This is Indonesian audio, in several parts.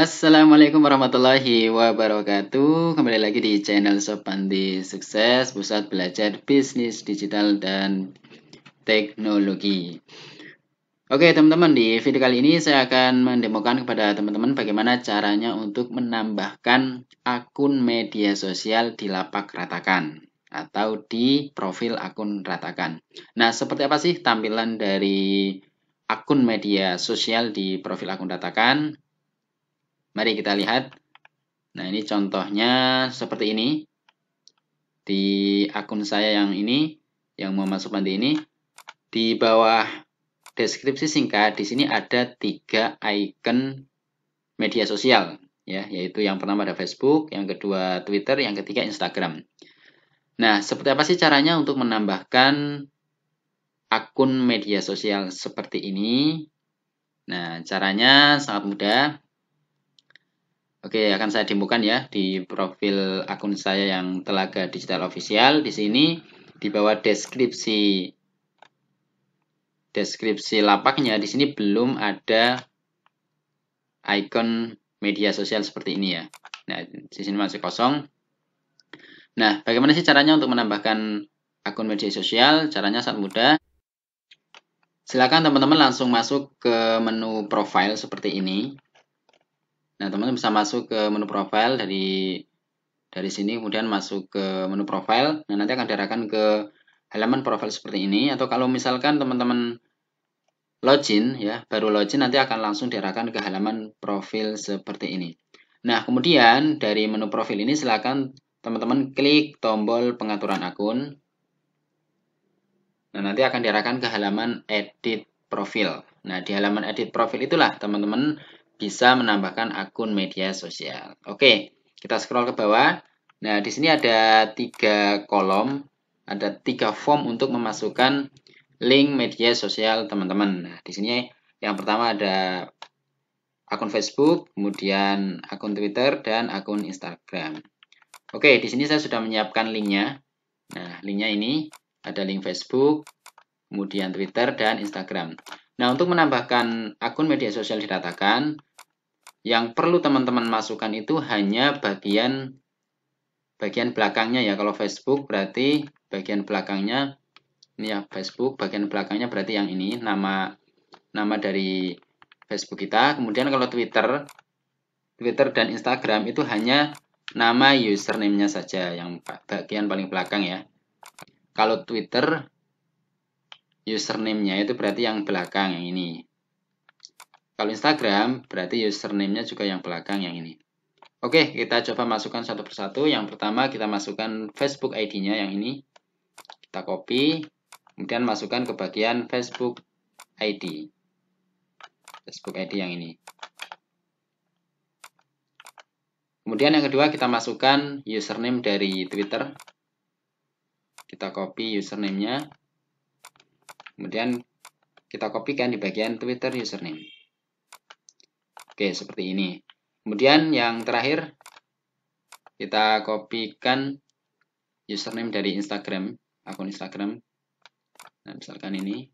Assalamualaikum warahmatullahi wabarakatuh. Kembali lagi di channel Sob Sukses, pusat belajar bisnis digital dan teknologi. Oke, teman-teman, di video kali ini saya akan mendemokan kepada teman-teman bagaimana caranya untuk menambahkan akun media sosial di lapak ratakan atau di profil akun ratakan. Nah, seperti apa sih tampilan dari akun media sosial di profil akun ratakan? Mari kita lihat. Nah, ini contohnya seperti ini. Di akun saya yang ini, yang mau masuk nanti ini, di bawah deskripsi singkat, di sini ada tiga icon media sosial. ya Yaitu yang pertama ada Facebook, yang kedua Twitter, yang ketiga Instagram. Nah, seperti apa sih caranya untuk menambahkan akun media sosial seperti ini? Nah, caranya sangat mudah. Oke, akan saya demokan ya di profil akun saya yang Telaga Digital Official. Di sini di bawah deskripsi deskripsi lapaknya di sini belum ada icon media sosial seperti ini ya. Nah, di sini masih kosong. Nah, bagaimana sih caranya untuk menambahkan akun media sosial? Caranya sangat mudah. Silakan teman-teman langsung masuk ke menu profile seperti ini. Nah, teman-teman bisa masuk ke menu profile dari dari sini kemudian masuk ke menu profile. Nah, nanti akan diarahkan ke halaman profile seperti ini atau kalau misalkan teman-teman login ya, baru login nanti akan langsung diarahkan ke halaman profil seperti ini. Nah, kemudian dari menu profil ini silakan teman-teman klik tombol pengaturan akun. Nah, nanti akan diarahkan ke halaman edit profil. Nah, di halaman edit profil itulah teman-teman bisa menambahkan akun media sosial. Oke, kita scroll ke bawah. Nah, di sini ada tiga kolom, ada tiga form untuk memasukkan link media sosial teman-teman. Nah, di sini yang pertama ada akun Facebook, kemudian akun Twitter, dan akun Instagram. Oke, di sini saya sudah menyiapkan linknya. Nah, linknya ini ada link Facebook, kemudian Twitter, dan Instagram. Nah, untuk menambahkan akun media sosial diratakan, yang perlu teman-teman masukkan itu hanya bagian bagian belakangnya ya. Kalau Facebook berarti bagian belakangnya ini ya Facebook, bagian belakangnya berarti yang ini nama nama dari Facebook kita. Kemudian kalau Twitter, Twitter dan Instagram itu hanya nama username-nya saja yang bagian paling belakang ya. Kalau Twitter username-nya itu berarti yang belakang yang ini. Kalau Instagram berarti username-nya juga yang belakang yang ini. Oke, kita coba masukkan satu persatu. Yang pertama kita masukkan Facebook ID-nya yang ini. Kita copy, kemudian masukkan ke bagian Facebook ID. Facebook ID yang ini. Kemudian yang kedua kita masukkan username dari Twitter. Kita copy username-nya. Kemudian kita kopikan di bagian Twitter username. Oke, seperti ini. Kemudian yang terakhir, kita kopikan username dari Instagram, akun Instagram. Nah, misalkan ini.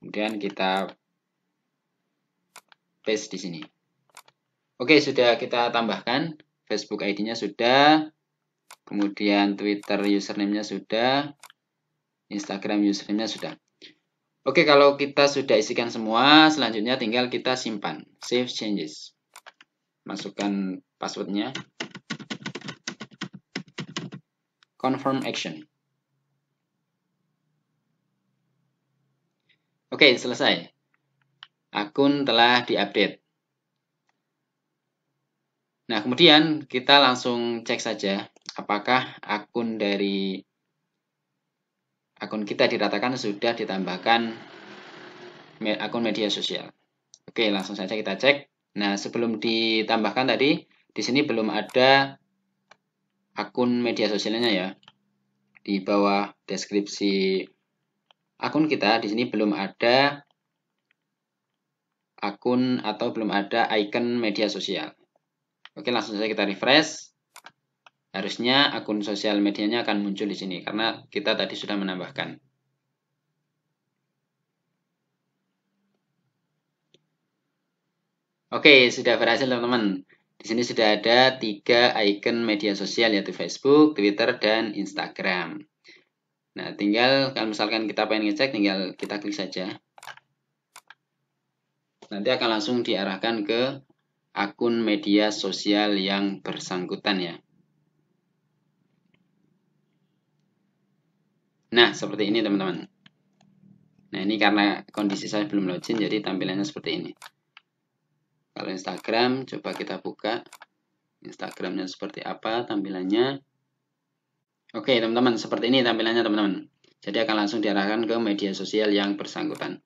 Kemudian kita paste di sini. Oke, sudah kita tambahkan. Facebook ID-nya sudah. Kemudian Twitter username-nya sudah. Instagram username-nya sudah. Oke, kalau kita sudah isikan semua, selanjutnya tinggal kita simpan. Save changes. Masukkan passwordnya. Confirm action. Oke, selesai. Akun telah diupdate. Nah, kemudian kita langsung cek saja apakah akun dari akun kita diratakan sudah ditambahkan akun media sosial. Oke, langsung saja kita cek. Nah, sebelum ditambahkan tadi, di sini belum ada akun media sosialnya ya. Di bawah deskripsi akun kita, di sini belum ada akun atau belum ada icon media sosial. Oke, langsung saja kita refresh. Harusnya akun sosial medianya akan muncul di sini karena kita tadi sudah menambahkan. Oke, sudah berhasil teman-teman. Di sini sudah ada tiga icon media sosial yaitu Facebook, Twitter, dan Instagram. Nah, tinggal kalau misalkan kita pengen ngecek, tinggal kita klik saja. Nanti akan langsung diarahkan ke akun media sosial yang bersangkutan ya. Nah, seperti ini teman-teman. Nah, ini karena kondisi saya belum login, jadi tampilannya seperti ini. Kalau Instagram, coba kita buka. Instagramnya seperti apa tampilannya. Oke, teman-teman, seperti ini tampilannya, teman-teman. Jadi akan langsung diarahkan ke media sosial yang bersangkutan.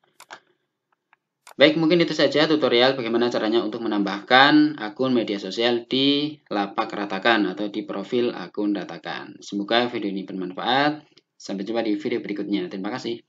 Baik, mungkin itu saja tutorial bagaimana caranya untuk menambahkan akun media sosial di lapak ratakan atau di profil akun ratakan. Semoga video ini bermanfaat. Sampai jumpa di video berikutnya. Terima kasih.